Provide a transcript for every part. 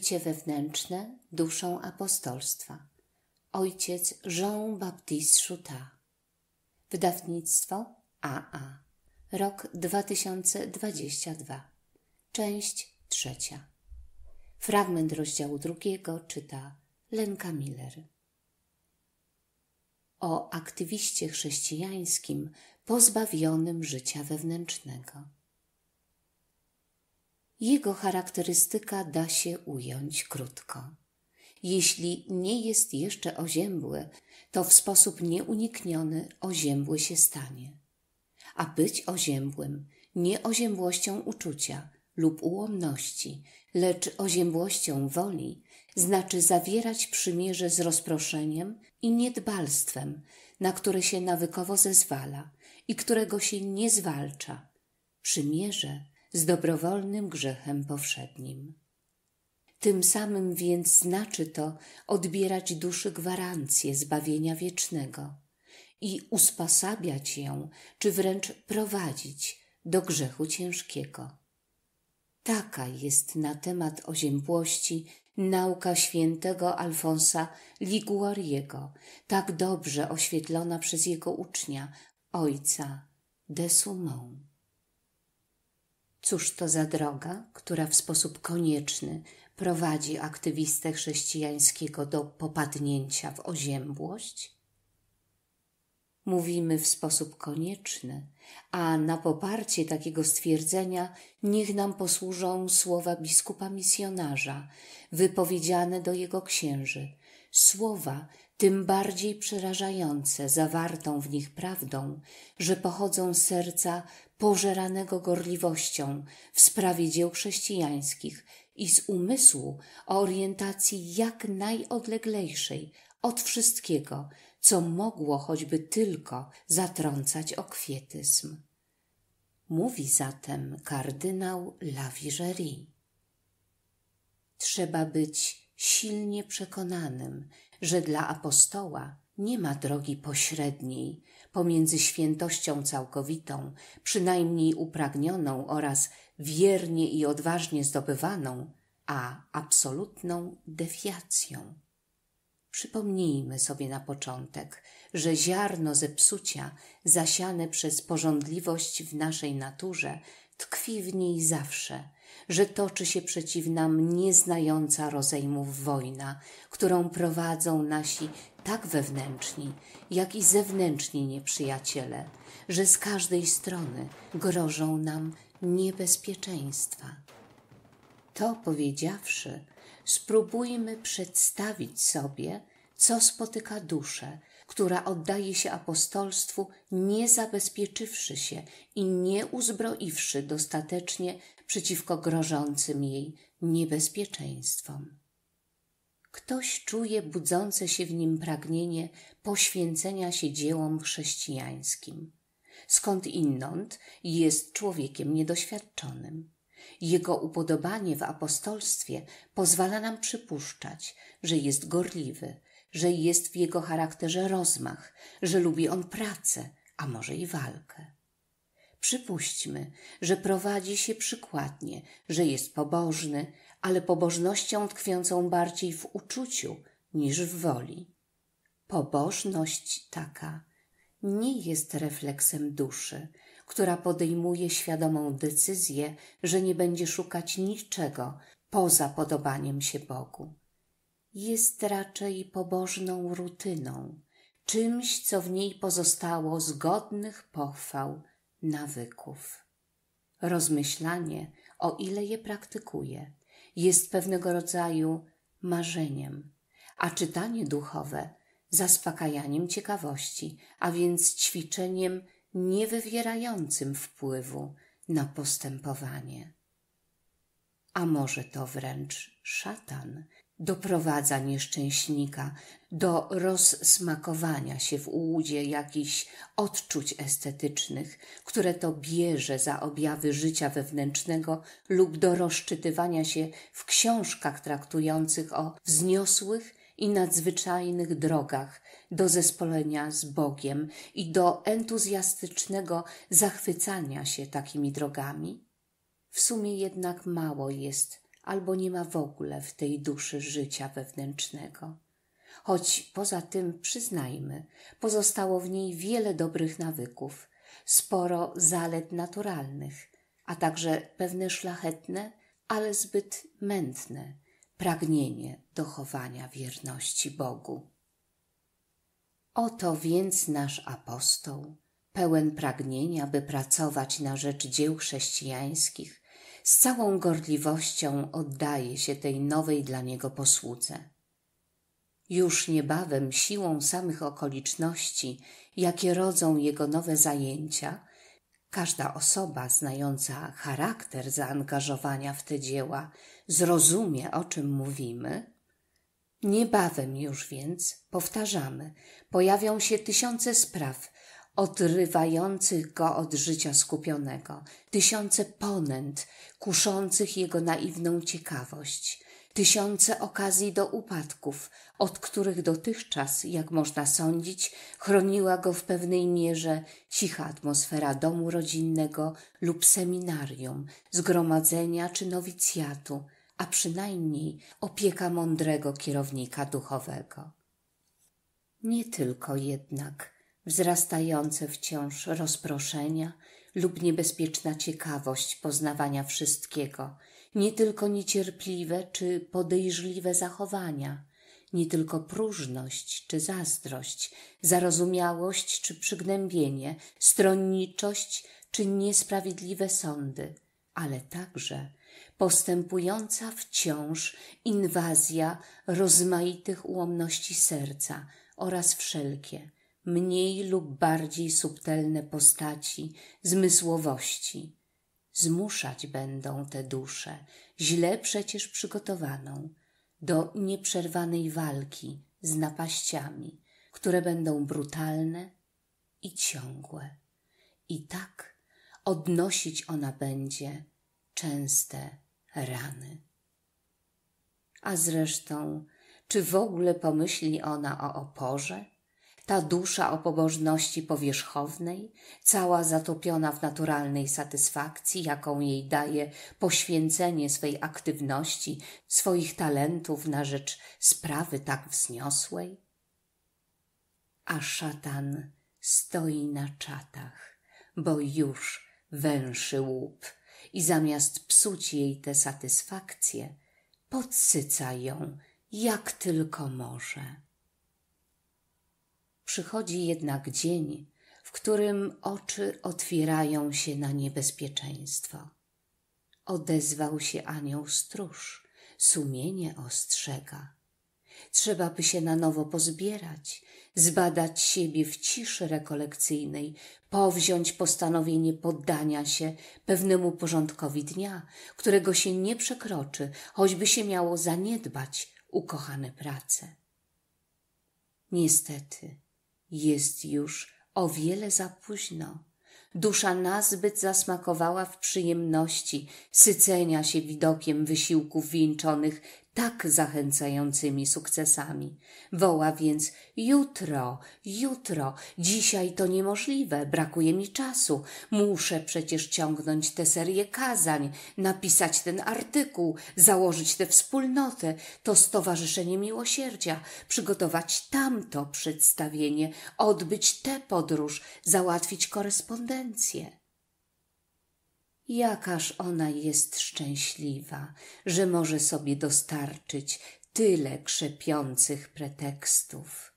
życie wewnętrzne duszą apostolstwa. Ojciec Jean-Baptiste Schuta. Wydawnictwo AA. Rok 2022. Część trzecia. Fragment rozdziału drugiego czyta Lenka Miller. O aktywiście chrześcijańskim pozbawionym życia wewnętrznego. Jego charakterystyka da się ująć krótko. Jeśli nie jest jeszcze oziębły, to w sposób nieunikniony oziębły się stanie. A być oziębłym nie oziębłością uczucia lub ułomności, lecz oziębłością woli, znaczy zawierać przymierze z rozproszeniem i niedbalstwem, na które się nawykowo zezwala i którego się nie zwalcza. Przymierze z dobrowolnym grzechem powszednim. Tym samym więc znaczy to odbierać duszy gwarancję zbawienia wiecznego i usposabiać ją, czy wręcz prowadzić do grzechu ciężkiego. Taka jest na temat oziębłości nauka świętego Alfonsa Liguoriego, tak dobrze oświetlona przez jego ucznia, ojca de Sumont. Cóż to za droga, która w sposób konieczny prowadzi aktywistę chrześcijańskiego do popadnięcia w oziębłość? Mówimy w sposób konieczny, a na poparcie takiego stwierdzenia niech nam posłużą słowa biskupa misjonarza, wypowiedziane do jego księży, słowa tym bardziej przerażające zawartą w nich prawdą, że pochodzą z serca pożeranego gorliwością w sprawie dzieł chrześcijańskich i z umysłu o orientacji jak najodleglejszej od wszystkiego, co mogło choćby tylko zatrącać o kwietyzm. Mówi zatem kardynał Lavigerie. Trzeba być silnie przekonanym, że dla apostoła nie ma drogi pośredniej, pomiędzy świętością całkowitą, przynajmniej upragnioną oraz wiernie i odważnie zdobywaną, a absolutną defiacją. Przypomnijmy sobie na początek, że ziarno zepsucia zasiane przez porządliwość w naszej naturze tkwi w niej zawsze że toczy się przeciw nam nieznająca rozejmów wojna, którą prowadzą nasi tak wewnętrzni, jak i zewnętrzni nieprzyjaciele, że z każdej strony grożą nam niebezpieczeństwa. To powiedziawszy, spróbujmy przedstawić sobie, co spotyka duszę, która oddaje się apostolstwu, nie zabezpieczywszy się i nie uzbroiwszy dostatecznie przeciwko grożącym jej niebezpieczeństwom. Ktoś czuje budzące się w nim pragnienie poświęcenia się dziełom chrześcijańskim. Skąd inąd jest człowiekiem niedoświadczonym. Jego upodobanie w apostolstwie pozwala nam przypuszczać, że jest gorliwy, że jest w jego charakterze rozmach, że lubi on pracę, a może i walkę. Przypuśćmy, że prowadzi się przykładnie, że jest pobożny, ale pobożnością tkwiącą bardziej w uczuciu niż w woli. Pobożność taka nie jest refleksem duszy, która podejmuje świadomą decyzję, że nie będzie szukać niczego poza podobaniem się Bogu jest raczej pobożną rutyną, czymś, co w niej pozostało z godnych pochwał nawyków. Rozmyślanie, o ile je praktykuje, jest pewnego rodzaju marzeniem, a czytanie duchowe zaspokajaniem ciekawości, a więc ćwiczeniem niewywierającym wpływu na postępowanie. A może to wręcz szatan doprowadza nieszczęśnika do rozsmakowania się w ułudzie jakichś odczuć estetycznych, które to bierze za objawy życia wewnętrznego lub do rozczytywania się w książkach traktujących o wzniosłych i nadzwyczajnych drogach do zespolenia z Bogiem i do entuzjastycznego zachwycania się takimi drogami. W sumie jednak mało jest albo nie ma w ogóle w tej duszy życia wewnętrznego. Choć poza tym, przyznajmy, pozostało w niej wiele dobrych nawyków, sporo zalet naturalnych, a także pewne szlachetne, ale zbyt mętne pragnienie dochowania wierności Bogu. Oto więc nasz apostoł, pełen pragnienia, by pracować na rzecz dzieł chrześcijańskich, z całą gorliwością oddaje się tej nowej dla niego posłudze. Już niebawem siłą samych okoliczności, jakie rodzą jego nowe zajęcia, każda osoba znająca charakter zaangażowania w te dzieła zrozumie, o czym mówimy. Niebawem już więc, powtarzamy, pojawią się tysiące spraw, odrywających go od życia skupionego, tysiące ponęt kuszących jego naiwną ciekawość, tysiące okazji do upadków, od których dotychczas, jak można sądzić, chroniła go w pewnej mierze cicha atmosfera domu rodzinnego lub seminarium, zgromadzenia czy nowicjatu, a przynajmniej opieka mądrego kierownika duchowego. Nie tylko jednak – wzrastające wciąż rozproszenia lub niebezpieczna ciekawość poznawania wszystkiego, nie tylko niecierpliwe czy podejrzliwe zachowania, nie tylko próżność czy zazdrość, zarozumiałość czy przygnębienie, stronniczość czy niesprawiedliwe sądy, ale także postępująca wciąż inwazja rozmaitych ułomności serca oraz wszelkie mniej lub bardziej subtelne postaci, zmysłowości. Zmuszać będą te dusze, źle przecież przygotowaną, do nieprzerwanej walki z napaściami, które będą brutalne i ciągłe. I tak odnosić ona będzie częste rany. A zresztą, czy w ogóle pomyśli ona o oporze? ta dusza o pobożności powierzchownej, cała zatopiona w naturalnej satysfakcji, jaką jej daje poświęcenie swej aktywności, swoich talentów na rzecz sprawy tak wzniosłej? A szatan stoi na czatach, bo już węszy łup i zamiast psuć jej tę satysfakcję, podsyca ją jak tylko może. Przychodzi jednak dzień, w którym oczy otwierają się na niebezpieczeństwo. Odezwał się anioł stróż, sumienie ostrzega. Trzeba by się na nowo pozbierać, zbadać siebie w ciszy rekolekcyjnej, powziąć postanowienie poddania się pewnemu porządkowi dnia, którego się nie przekroczy, choćby się miało zaniedbać ukochane prace. Niestety, jest już o wiele za późno. Dusza nazbyt zasmakowała w przyjemności sycenia się widokiem wysiłków wieńczonych tak zachęcającymi sukcesami. Woła więc jutro, jutro, dzisiaj to niemożliwe, brakuje mi czasu, muszę przecież ciągnąć tę serię kazań, napisać ten artykuł, założyć tę wspólnotę, to Stowarzyszenie Miłosierdzia, przygotować tamto przedstawienie, odbyć tę podróż, załatwić korespondencję. Jakaż ona jest szczęśliwa, że może sobie dostarczyć tyle krzepiących pretekstów.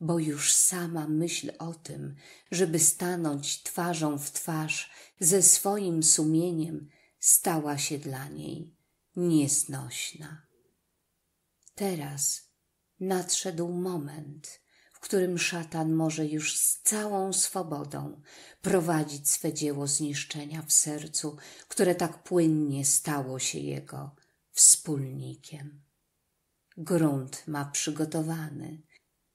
Bo już sama myśl o tym, żeby stanąć twarzą w twarz ze swoim sumieniem, stała się dla niej nieznośna. Teraz nadszedł moment, którym szatan może już z całą swobodą prowadzić swe dzieło zniszczenia w sercu, które tak płynnie stało się jego wspólnikiem. Grunt ma przygotowany,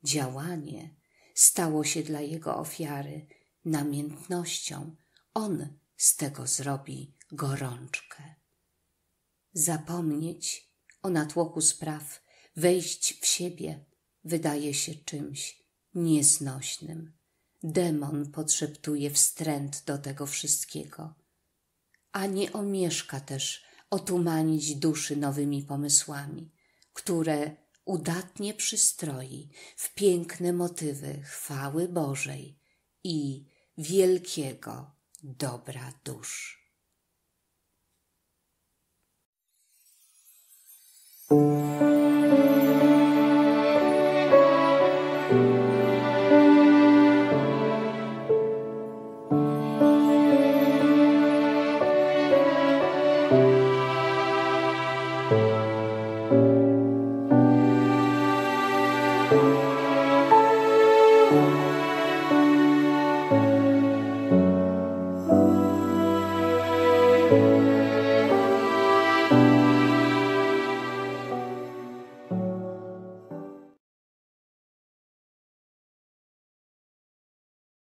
działanie stało się dla jego ofiary namiętnością, on z tego zrobi gorączkę. Zapomnieć o natłoku spraw, wejść w siebie – wydaje się czymś nieznośnym. Demon podszeptuje wstręt do tego wszystkiego. A nie omieszka też otumanić duszy nowymi pomysłami, które udatnie przystroi w piękne motywy chwały Bożej i wielkiego dobra dusz.